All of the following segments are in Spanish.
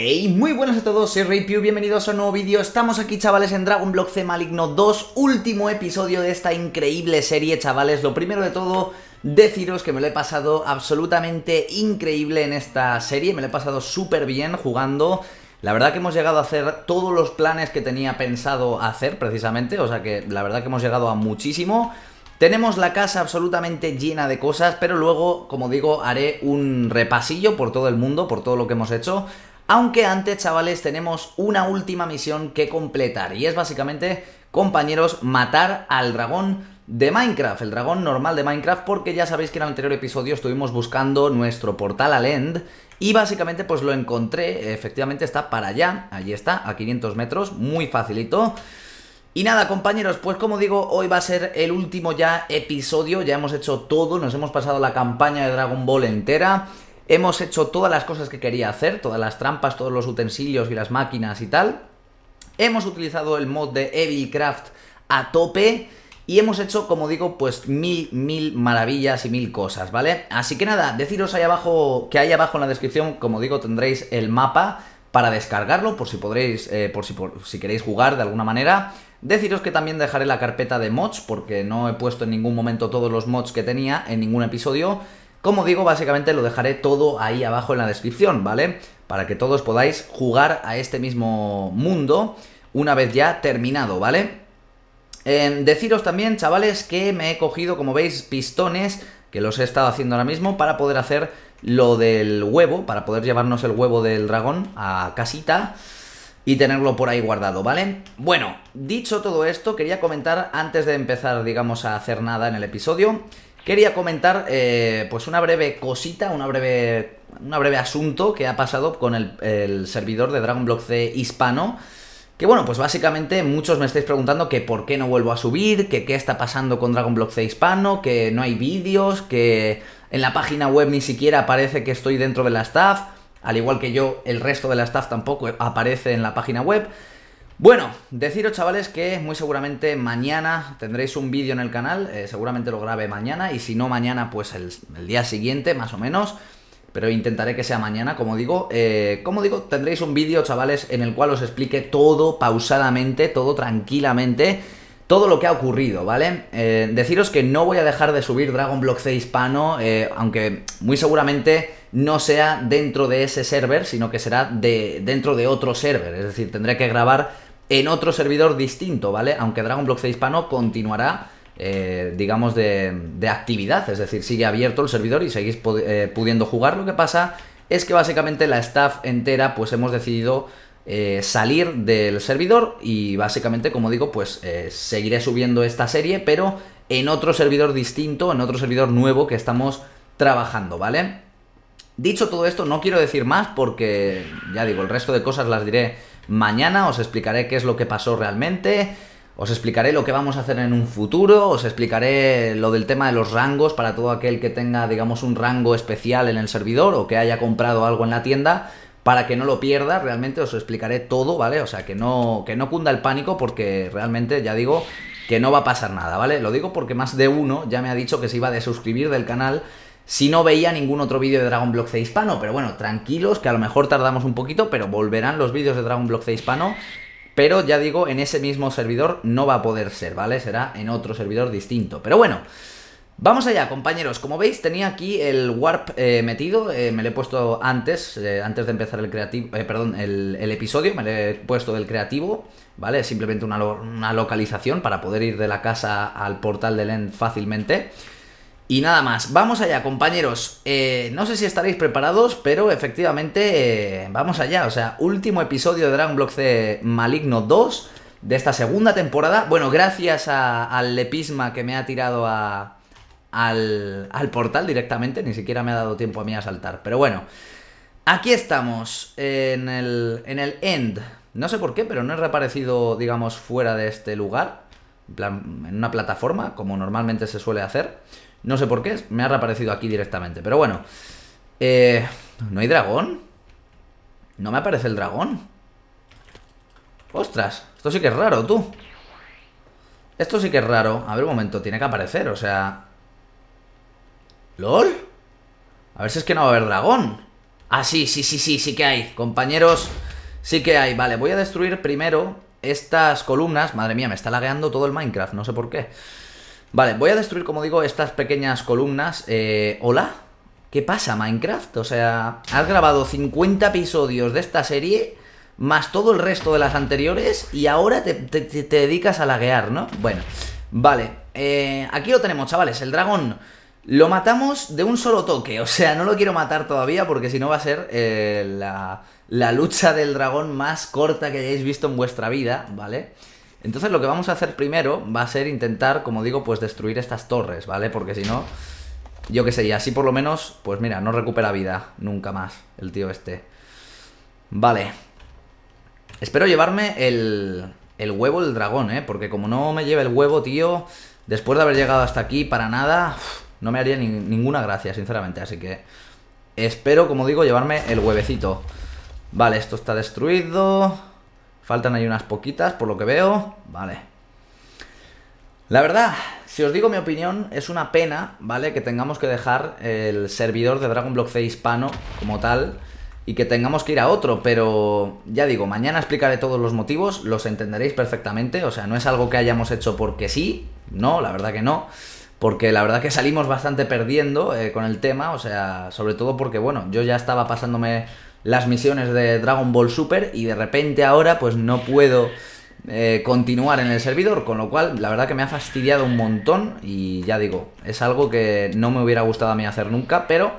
muy buenas a todos, soy Raypew, bienvenidos a un nuevo vídeo. Estamos aquí, chavales, en Dragon Block C Maligno 2, último episodio de esta increíble serie, chavales. Lo primero de todo, deciros que me lo he pasado absolutamente increíble en esta serie, me lo he pasado súper bien jugando. La verdad que hemos llegado a hacer todos los planes que tenía pensado hacer, precisamente, o sea que la verdad que hemos llegado a muchísimo. Tenemos la casa absolutamente llena de cosas, pero luego, como digo, haré un repasillo por todo el mundo, por todo lo que hemos hecho, aunque antes, chavales, tenemos una última misión que completar y es básicamente, compañeros, matar al dragón de Minecraft, el dragón normal de Minecraft, porque ya sabéis que en el anterior episodio estuvimos buscando nuestro portal al End y básicamente pues lo encontré, efectivamente está para allá, allí está, a 500 metros, muy facilito. Y nada, compañeros, pues como digo, hoy va a ser el último ya episodio, ya hemos hecho todo, nos hemos pasado la campaña de Dragon Ball entera. Hemos hecho todas las cosas que quería hacer, todas las trampas, todos los utensilios y las máquinas y tal. Hemos utilizado el mod de EvilCraft a tope. Y hemos hecho, como digo, pues mil, mil maravillas y mil cosas, ¿vale? Así que nada, deciros ahí abajo, que ahí abajo en la descripción, como digo, tendréis el mapa para descargarlo, por si podréis, eh, por si queréis jugar de alguna manera. Deciros que también dejaré la carpeta de mods, porque no he puesto en ningún momento todos los mods que tenía en ningún episodio. Como digo, básicamente lo dejaré todo ahí abajo en la descripción, ¿vale? Para que todos podáis jugar a este mismo mundo una vez ya terminado, ¿vale? Em, deciros también, chavales, que me he cogido, como veis, pistones que los he estado haciendo ahora mismo para poder hacer lo del huevo, para poder llevarnos el huevo del dragón a casita y tenerlo por ahí guardado, ¿vale? Bueno, dicho todo esto, quería comentar antes de empezar, digamos, a hacer nada en el episodio, Quería comentar eh, pues una breve cosita, una breve, una breve asunto que ha pasado con el, servidor de Dragon Block C hispano. Que bueno, pues básicamente muchos me estáis preguntando que por qué no vuelvo a subir, que qué está pasando con Dragon Block C hispano, que no hay vídeos, que en la página web ni siquiera aparece que estoy dentro de la staff, al igual que yo, el resto de la staff tampoco aparece en la página web. Bueno, deciros chavales que muy seguramente mañana tendréis un vídeo en el canal, eh, seguramente lo grabe mañana y si no mañana pues el, día siguiente más o menos, pero intentaré que sea mañana, como digo, eh, como digo tendréis un vídeo chavales en el cual os explique todo pausadamente, todo tranquilamente, todo lo que ha ocurrido, ¿vale? Eh, deciros que no voy a dejar de subir Dragon Block C hispano, aunque muy seguramente no sea dentro de ese server, sino que será de, dentro de otro server, es decir, tendré que grabar en otro servidor distinto, ¿vale? Aunque Dragon 6 Hispano continuará, eh, digamos, de, actividad, es decir, sigue abierto el servidor y seguís eh, pudiendo jugar. Lo que pasa es que básicamente la staff entera, pues hemos decidido eh, salir del servidor y básicamente, como digo, pues seguiré subiendo esta serie, pero en otro servidor distinto, en otro servidor nuevo que estamos trabajando, ¿vale? Dicho todo esto, no quiero decir más porque, ya digo, el resto de cosas las diré Mañana os explicaré qué es lo que pasó realmente. Os explicaré lo que vamos a hacer en un futuro, os explicaré lo del tema de los rangos para todo aquel que tenga, digamos, un rango especial en el servidor o que haya comprado algo en la tienda, para que no lo pierda, realmente os explicaré todo, ¿vale? O sea, que no, que no cunda el pánico porque realmente, ya digo, que no va a pasar nada, ¿vale? Lo digo porque más de uno ya me ha dicho que se iba a suscribir del canal si no veía ningún otro vídeo de Dragon Block C hispano. Pero bueno, tranquilos, que a lo mejor tardamos un poquito, pero volverán los vídeos de Dragon Block C hispano. Pero ya digo, en ese mismo servidor no va a poder ser, ¿vale? Será en otro servidor distinto. Pero bueno, Vamos allá, compañeros. Como veis, tenía aquí el warp eh, metido. Eh, me lo he puesto antes, eh, antes de empezar el creativo, perdón, el, episodio. Me lo he puesto del creativo, ¿vale? Simplemente una, una, localización para poder ir de la casa al portal del end fácilmente. Y nada más, vamos allá compañeros, eh, no sé si estaréis preparados, pero efectivamente eh, vamos allá, o sea, último episodio de Dragon Block C Maligno 2 de esta segunda temporada, bueno, gracias al lepisma que me ha tirado al, al, portal directamente, ni siquiera me ha dado tiempo a mí a saltar, pero bueno, aquí estamos, en el, en el end, no sé por qué, pero no he reaparecido, digamos, fuera de este lugar, en una plataforma, como normalmente se suele hacer... No sé por qué, me ha reaparecido aquí directamente. Pero bueno. Eh, ¿No hay dragón? No me aparece el dragón. Ostras, esto sí que es raro, tú. Esto sí que es raro. A ver un momento, tiene que aparecer, o sea... ¿Lol? A ver si es que no va a haber dragón. Ah, sí, sí, sí, sí, sí que hay. Compañeros, sí que hay. Vale, voy a destruir primero estas columnas. Madre mía, me está lagueando todo el Minecraft, no sé por qué. Vale, voy a destruir, como digo, estas pequeñas columnas. Eh, ¿Hola? ¿Qué pasa, Minecraft? O sea, has grabado 50 episodios de esta serie, más todo el resto de las anteriores, y ahora te, dedicas a laguear, ¿no? Bueno, vale. Eh, aquí lo tenemos, chavales, el dragón. Lo matamos de un solo toque, o sea, no lo quiero matar todavía porque si no va a ser eh, la, la lucha del dragón más corta que hayáis visto en vuestra vida, ¿vale? vale entonces lo que vamos a hacer primero va a ser intentar, como digo, pues destruir estas torres, ¿vale? Porque si no, yo qué sé, y así por lo menos, pues mira, no recupera vida nunca más el tío este. Vale. Espero llevarme el, el huevo del dragón, ¿eh? Porque como no me lleve el huevo, tío, después de haber llegado hasta aquí para nada, no me haría ninguna gracia, sinceramente. Así que espero, como digo, llevarme el huevecito. Vale, esto está destruido... Faltan ahí unas poquitas, por lo que veo. Vale. La verdad, si os digo mi opinión, es una pena, ¿vale? Que tengamos que dejar el servidor de Dragon Block C hispano como tal y que tengamos que ir a otro, pero ya digo, mañana explicaré todos los motivos, los entenderéis perfectamente, o sea, no es algo que hayamos hecho porque sí, no, la verdad que no, porque la verdad que salimos bastante perdiendo eh, con el tema, o sea, sobre todo porque, bueno, yo ya estaba pasándome las misiones de Dragon Ball Super y de repente ahora pues no puedo eh, continuar en el servidor, con lo cual la verdad que me ha fastidiado un montón y ya digo, es algo que no me hubiera gustado a mí hacer nunca, pero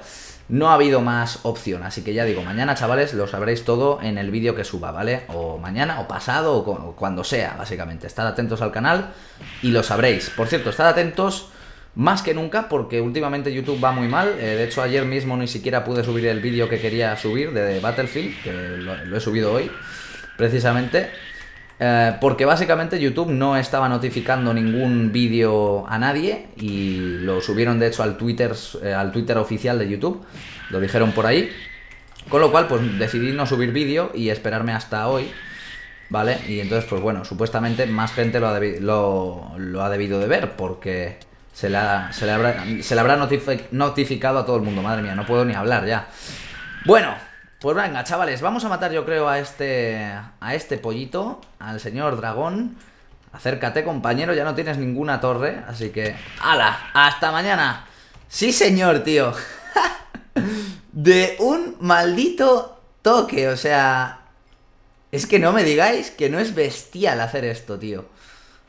no ha habido más opción, así que ya digo, mañana chavales lo sabréis todo en el vídeo que suba, ¿vale? O mañana, o pasado, o, o cuando sea, básicamente. Estad atentos al canal y lo sabréis. Por cierto, estad atentos más que nunca porque últimamente YouTube va muy mal. Eh, de hecho, ayer mismo ni siquiera pude subir el vídeo que quería subir de Battlefield, que lo, he subido hoy, precisamente. Eh, porque básicamente YouTube no estaba notificando ningún vídeo a nadie y lo subieron de hecho al Twitter, eh, al Twitter oficial de YouTube, lo dijeron por ahí. Con lo cual, pues decidí no subir vídeo y esperarme hasta hoy. ¿Vale? Y entonces, pues bueno, supuestamente más gente lo ha, lo ha debido de ver porque se la se habrá, se notificado a todo el mundo. Madre mía, no puedo ni hablar ya. Bueno, pues venga, chavales, vamos a matar yo creo a este, a este pollito, al señor dragón. Acércate, compañero, ya no tienes ninguna torre, así que... ¡Hala! ¡Hasta mañana! Sí, señor, tío. de un maldito toque, o sea... Es que no me digáis que no es bestial hacer esto, tío.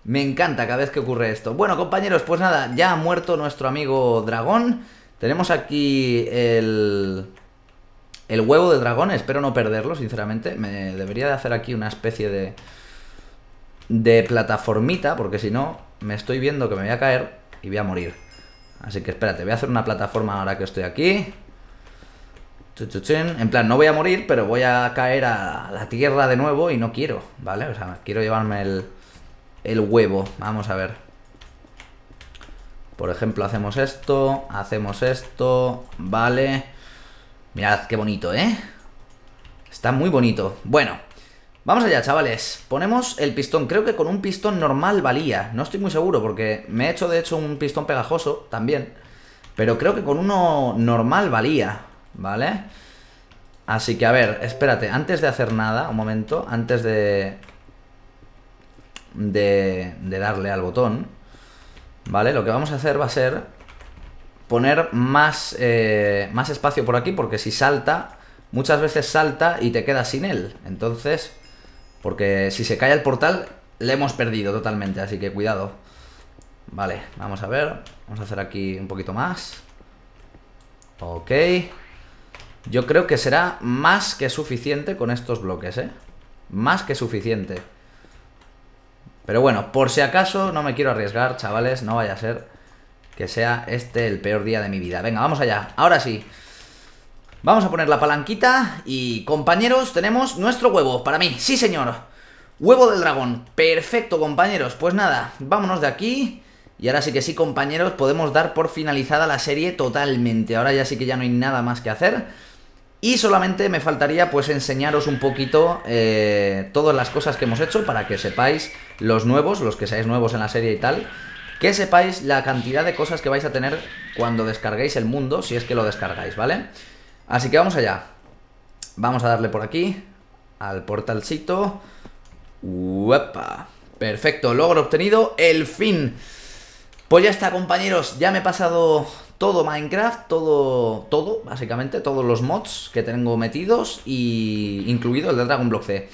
Me encanta cada vez que ocurre esto. Bueno, compañeros, pues nada, ya ha muerto nuestro amigo dragón. Tenemos aquí el... El huevo de dragón, espero no perderlo, sinceramente. Me debería de hacer aquí una especie de... De plataformita, porque si no, me estoy viendo que me voy a caer y voy a morir. Así que espérate, voy a hacer una plataforma ahora que estoy aquí. En plan, no voy a morir, pero voy a caer a la tierra de nuevo y no quiero, ¿vale? O sea, quiero llevarme el, el huevo. Vamos a ver. Por ejemplo, hacemos esto, hacemos esto, vale. Mirad qué bonito, ¿eh? Está muy bonito. Bueno, vamos allá, chavales. Ponemos el pistón. Creo que con un pistón normal valía. No estoy muy seguro porque me he hecho, de hecho, un pistón pegajoso también. Pero creo que con uno normal valía, ¿vale? Así que, a ver, espérate. Antes de hacer nada, un momento, antes de de, darle al botón, ¿vale? Lo que vamos a hacer va a ser poner más, eh, más espacio por aquí, porque si salta, muchas veces salta y te quedas sin él. Entonces, porque si se cae el portal, le hemos perdido totalmente, así que cuidado. Vale, vamos a ver, vamos a hacer aquí un poquito más. Ok. Yo creo que será más que suficiente con estos bloques, ¿eh? Más que suficiente. Pero bueno, por si acaso no me quiero arriesgar, chavales, no vaya a ser que sea este el peor día de mi vida. Venga, vamos allá, ahora sí. Vamos a poner la palanquita y compañeros, tenemos nuestro huevo para mí, sí señor. Huevo del dragón, perfecto compañeros, pues nada, vámonos de aquí. Y ahora sí que sí compañeros, podemos dar por finalizada la serie totalmente. Ahora ya sí que ya no hay nada más que hacer. Y solamente me faltaría pues enseñaros un poquito eh, todas las cosas que hemos hecho para que sepáis los nuevos, los que seáis nuevos en la serie y tal, que sepáis la cantidad de cosas que vais a tener cuando descarguéis el mundo, si es que lo descargáis, ¿vale? Así que vamos allá. Vamos a darle por aquí, al portalcito. ¡Uepa! Perfecto, logro obtenido, el fin. Pues ya está, compañeros, ya me he pasado todo Minecraft, todo, todo, básicamente, todos los mods que tengo metidos y incluido el de Dragon Block C.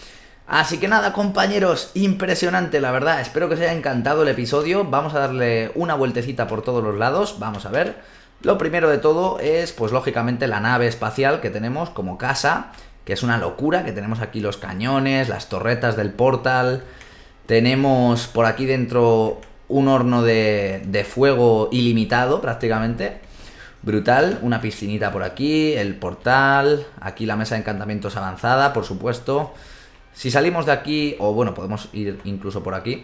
Así que nada, compañeros, impresionante, la verdad. Espero que os haya encantado el episodio. Vamos a darle una vueltecita por todos los lados. Vamos a ver. Lo primero de todo es, pues lógicamente, la nave espacial que tenemos como casa, que es una locura, que tenemos aquí los cañones, las torretas del portal. Tenemos por aquí dentro un horno de, fuego ilimitado prácticamente. Brutal, una piscinita por aquí, el portal, aquí la mesa de encantamientos avanzada, por supuesto. Si salimos de aquí, o bueno, podemos ir incluso por aquí,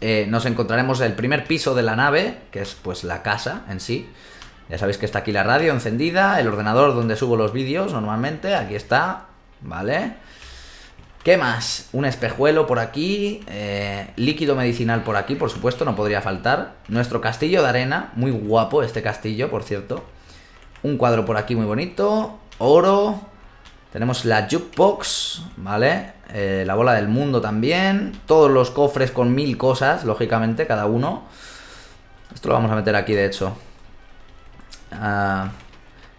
eh, nos encontraremos el primer piso de la nave, que es pues la casa en sí. Ya sabéis que está aquí la radio encendida, el ordenador donde subo los vídeos normalmente, aquí está, ¿vale? ¿Qué más? Un espejuelo por aquí, eh, líquido medicinal por aquí, por supuesto, no podría faltar. Nuestro castillo de arena, muy guapo este castillo, por cierto. Un cuadro por aquí muy bonito, oro. Tenemos la jukebox, ¿vale? Eh, la bola del mundo también. Todos los cofres con mil cosas, lógicamente, cada uno. Esto lo vamos a meter aquí, de hecho. Ah...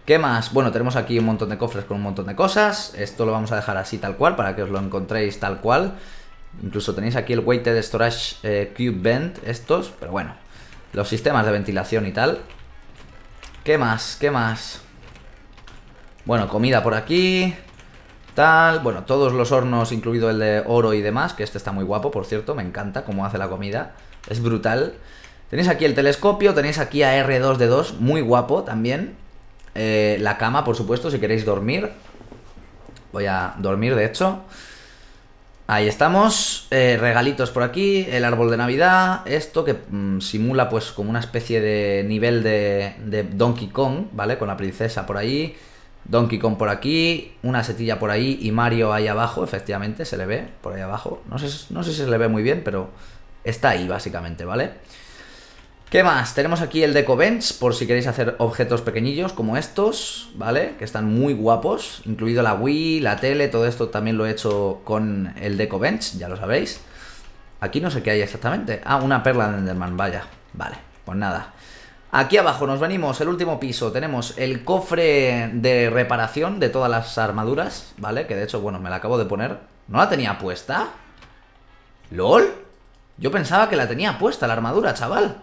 ¿Qué más? Bueno, tenemos aquí un montón de cofres con un montón de cosas. Esto lo vamos a dejar así tal cual para que os lo encontréis tal cual. Incluso tenéis aquí el Weighted Storage eh, Cube Vent, estos, pero bueno. Los sistemas de ventilación y tal. ¿Qué más? ¿Qué más? Bueno, comida por aquí. Tal, bueno, todos los hornos, incluido el de oro y demás, que este está muy guapo, por cierto, me encanta cómo hace la comida, es brutal. Tenéis aquí el telescopio, tenéis aquí a R2D2, muy guapo también. Eh, la cama, por supuesto, si queréis dormir. Voy a dormir, de hecho. Ahí estamos. Eh, regalitos por aquí. El árbol de Navidad. Esto que mm, simula pues como una especie de nivel de, Donkey Kong, ¿vale? Con la princesa por ahí. Donkey Kong por aquí, una setilla por ahí y Mario ahí abajo, efectivamente, se le ve por ahí abajo. No sé, no sé si se le ve muy bien, pero está ahí básicamente, ¿vale? vale ¿Qué más? Tenemos aquí el Deco Bench, por si queréis hacer objetos pequeñillos como estos, ¿vale? Que están muy guapos, incluido la Wii, la tele, todo esto también lo he hecho con el Deco Bench, ya lo sabéis. Aquí no sé qué hay exactamente. Ah, una perla de Enderman, vaya. Vale, pues nada. Aquí abajo nos venimos, el último piso, tenemos el cofre de reparación de todas las armaduras, ¿vale? Que de hecho, bueno, me la acabo de poner. ¿No la tenía puesta? ¿LOL? Yo pensaba que la tenía puesta la armadura, chaval.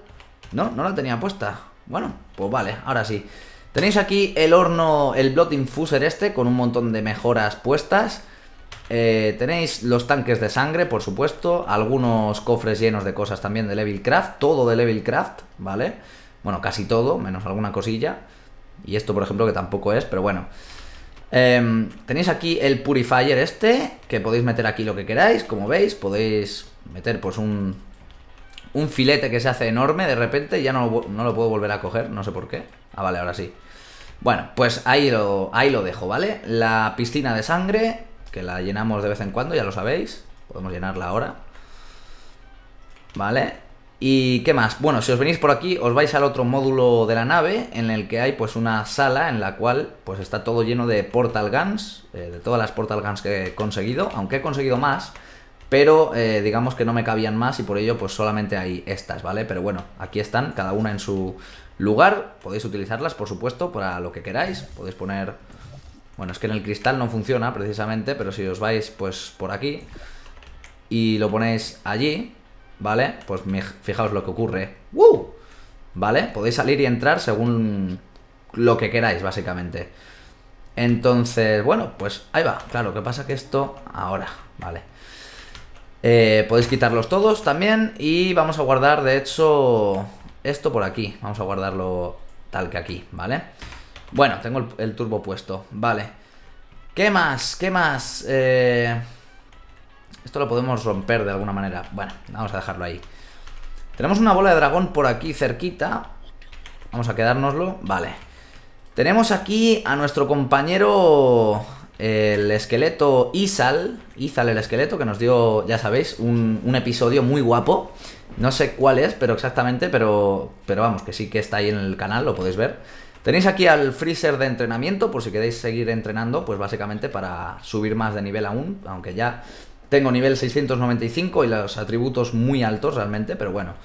No, no la tenía puesta. Bueno, pues vale, ahora sí. Tenéis aquí el horno, el Blood Infuser este, con un montón de mejoras puestas. Eh, tenéis los tanques de sangre, por supuesto. Algunos cofres llenos de cosas también de Level Craft. Todo de Level Craft, ¿vale? Bueno, casi todo, menos alguna cosilla. Y esto, por ejemplo, que tampoco es, pero bueno. Em, tenéis aquí el Purifier este, que podéis meter aquí lo que queráis, como veis. Podéis meter pues un un filete que se hace enorme de repente ya no lo, puedo volver a coger, no sé por qué. Ah, vale, ahora sí. Bueno, pues ahí lo, ahí lo dejo, ¿vale? La piscina de sangre, que la llenamos de vez en cuando, ya lo sabéis. Podemos llenarla ahora. ¿Vale? ¿Y qué más? Bueno, si os venís por aquí, os vais al otro módulo de la nave, en el que hay pues una sala en la cual pues está todo lleno de portal guns, eh, de todas las portal guns que he conseguido, aunque he conseguido más, pero eh, digamos que no me cabían más y por ello pues solamente hay estas, ¿vale? Pero bueno, aquí están, cada una en su lugar, podéis utilizarlas por supuesto para lo que queráis, podéis poner... Bueno, es que en el cristal no funciona precisamente, pero si os vais pues por aquí y lo ponéis allí, ¿vale? Pues fijaos lo que ocurre. ¡Woo! ¿Vale? Podéis salir y entrar según lo que queráis, básicamente. Entonces, bueno, pues ahí va. Claro, ¿qué pasa que esto ahora, ¿vale? Eh, podéis quitarlos todos también y vamos a guardar, de hecho, esto por aquí. Vamos a guardarlo tal que aquí, ¿vale? Bueno, tengo el, turbo puesto, vale. ¿Qué más? ¿Qué más? Eh, esto lo podemos romper de alguna manera. Bueno, vamos a dejarlo ahí. Tenemos una bola de dragón por aquí cerquita. Vamos a quedárnoslo. Vale. Tenemos aquí a nuestro compañero el esqueleto Isal, Izal el esqueleto, que nos dio, ya sabéis, un, un, episodio muy guapo. No sé cuál es, pero exactamente, pero, pero vamos, que sí que está ahí en el canal, lo podéis ver. Tenéis aquí al freezer de entrenamiento, por si queréis seguir entrenando, pues básicamente para subir más de nivel aún, aunque ya tengo nivel 695 y los atributos muy altos realmente, pero bueno.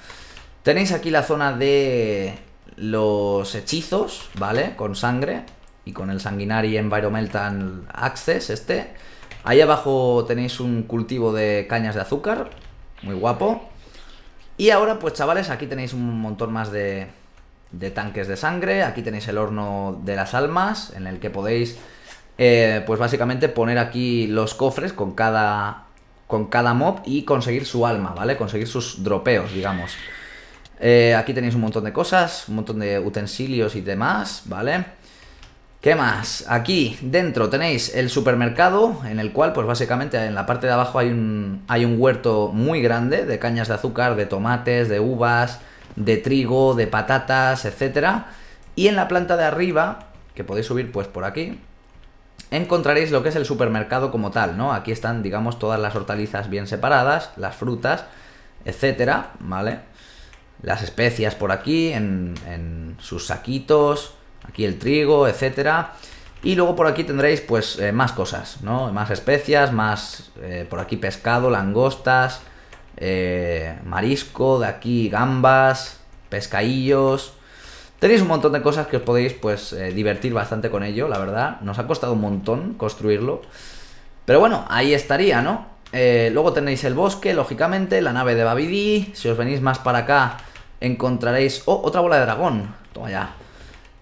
Tenéis aquí la zona de los hechizos, ¿vale? Con sangre, y con el Sanguinari Environmental Access este. Ahí abajo tenéis un cultivo de cañas de azúcar, muy guapo. Y ahora pues chavales, aquí tenéis un montón más de, de tanques de sangre, aquí tenéis el horno de las almas, en el que podéis eh, pues básicamente poner aquí los cofres con cada, con cada mob y conseguir su alma, ¿vale? Conseguir sus dropeos, digamos. Eh, aquí tenéis un montón de cosas, un montón de utensilios y demás, ¿vale? vale ¿Qué más? Aquí dentro tenéis el supermercado en el cual pues básicamente en la parte de abajo hay un, hay un huerto muy grande de cañas de azúcar, de tomates, de uvas, de trigo, de patatas, etc. Y en la planta de arriba, que podéis subir pues por aquí, encontraréis lo que es el supermercado como tal, ¿no? Aquí están digamos todas las hortalizas bien separadas, las frutas, etc. ¿Vale? Las especias por aquí en, en sus saquitos aquí el trigo, etcétera. Y luego por aquí tendréis pues eh, más cosas, ¿no? Más especias, más eh, por aquí pescado, langostas, eh, marisco, de aquí gambas, pescadillos. Tenéis un montón de cosas que os podéis pues divertir bastante con ello, la verdad. Nos ha costado un montón construirlo. Pero bueno, ahí estaría, ¿no? luego tenéis el bosque, lógicamente, la nave de Babidi. Si os venís más para acá, encontraréis... ¡Oh! Otra bola de dragón. Toma ya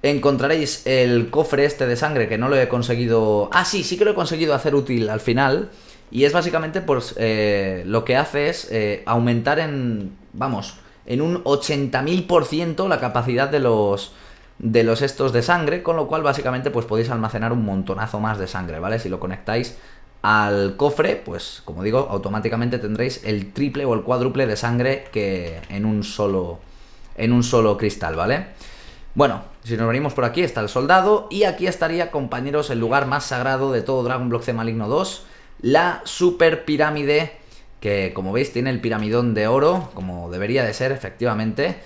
encontraréis el cofre este de sangre que no lo he conseguido... Ah, sí, sí que lo he conseguido hacer útil al final. Y es básicamente pues eh, lo que hace es eh, aumentar en, vamos, en un 80.000% la capacidad de los de los estos de sangre, con lo cual básicamente pues podéis almacenar un montonazo más de sangre, ¿vale? Si lo conectáis al cofre, pues como digo, automáticamente tendréis el triple o el cuádruple de sangre que en un solo en un solo cristal, ¿vale? Bueno, si nos venimos por aquí está el soldado y aquí estaría, compañeros, el lugar más sagrado de todo Dragon Block C Maligno 2, la super pirámide que como veis tiene el piramidón de oro, como debería de ser efectivamente.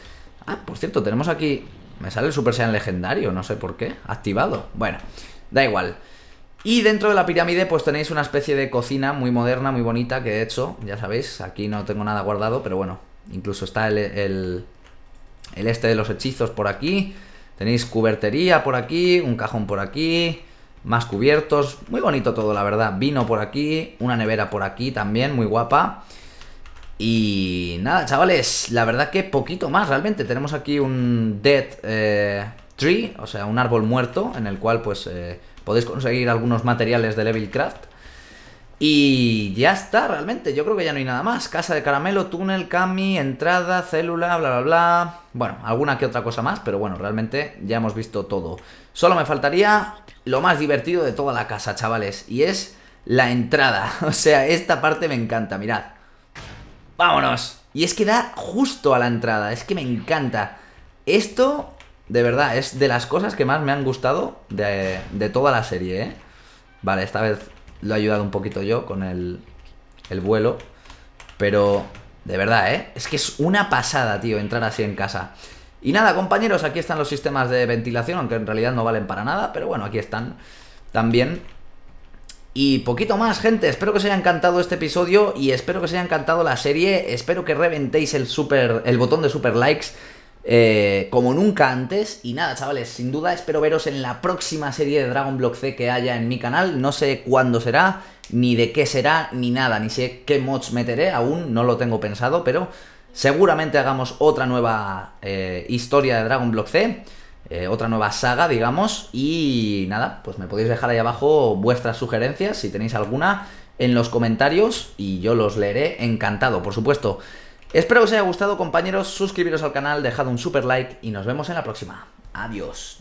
Ah, por cierto, tenemos aquí, me sale el Super Saiyan legendario, no sé por qué, activado. Bueno, da igual. Y dentro de la pirámide pues tenéis una especie de cocina muy moderna, muy bonita que de hecho, ya sabéis, aquí no tengo nada guardado, pero bueno, incluso está el, el este de los hechizos por aquí... Tenéis cubertería por aquí, un cajón por aquí, más cubiertos. Muy bonito todo, la verdad. Vino por aquí, una nevera por aquí también, muy guapa. Y nada, chavales, la verdad que poquito más realmente. Tenemos aquí un dead eh, tree, o sea, un árbol muerto, en el cual pues eh, podéis conseguir algunos materiales de Levelcraft. Y ya está, realmente. Yo creo que ya no hay nada más. Casa de caramelo, túnel, cami, entrada, célula, bla, bla, bla. Bueno, alguna que otra cosa más, pero bueno, realmente ya hemos visto todo. Solo me faltaría lo más divertido de toda la casa, chavales. Y es la entrada. O sea, esta parte me encanta, mirad. ¡Vámonos! Y es que da justo a la entrada. Es que me encanta. Esto, de verdad, es de las cosas que más me han gustado de, toda la serie, ¿eh? Vale, esta vez lo he ayudado un poquito yo con el, el vuelo. Pero de verdad, ¿eh? Es que es una pasada, tío, entrar así en casa. Y nada, compañeros, aquí están los sistemas de ventilación, aunque en realidad no valen para nada, pero bueno, aquí están también. Y poquito más, gente. Espero que os haya encantado este episodio y espero que os haya encantado la serie. Espero que reventéis el, super, el botón de super likes. Eh, como nunca antes. Y nada, chavales, sin duda espero veros en la próxima serie de Dragon Block C que haya en mi canal. No sé cuándo será, ni de qué será, ni nada, ni sé qué mods meteré, aún no lo tengo pensado, pero seguramente hagamos otra nueva eh, historia de Dragon Block C. Eh, otra nueva saga, digamos, y nada, pues me podéis dejar ahí abajo vuestras sugerencias, si tenéis alguna, en los comentarios y yo los leeré encantado, por supuesto. Espero que os haya gustado, compañeros. Suscribiros al canal, dejad un super like y nos vemos en la próxima. Adiós.